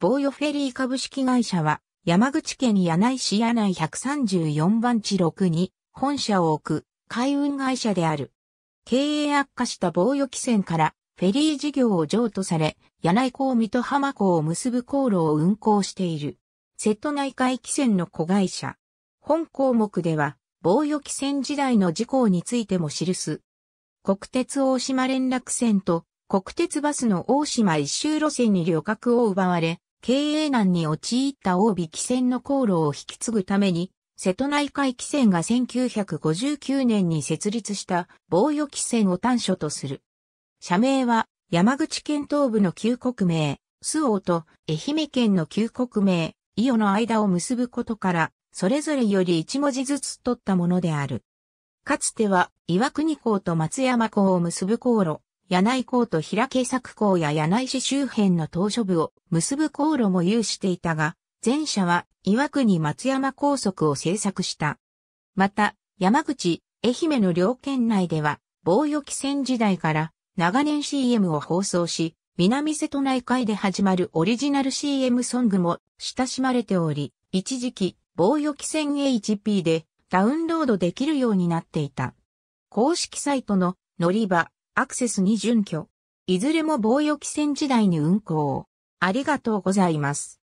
防御フェリー株式会社は、山口県柳井市柳井134番地6に本社を置く海運会社である。経営悪化した防御汽船からフェリー事業を譲渡され、柳井港水戸浜港を結ぶ航路を運航している。瀬戸内海汽船の子会社。本項目では、防御汽船時代の事項についても記す。国鉄大島連絡船と国鉄バスの大島一周路線に旅客を奪われ、経営難に陥った大尾汽船の航路を引き継ぐために、瀬戸内海汽船が1959年に設立した防御汽船を端緒とする。社名は山口県東部の旧国名、周王と愛媛県の旧国名、伊予の間を結ぶことから、それぞれより一文字ずつ取ったものである。かつては岩国港と松山港を結ぶ航路、柳井港と平家作港や柳井市周辺の島ょ部を結ぶ航路も有していたが、前者は岩国松山高速を制作した。また、山口、愛媛の両県内では、防御機船時代から長年 CM を放送し、南瀬戸内海で始まるオリジナル CM ソングも親しまれており、一時期、防御機船 HP でダウンロードできるようになっていた。公式サイトの乗り場、アクセスに準拠。いずれも防御機戦時代に運行。ありがとうございます。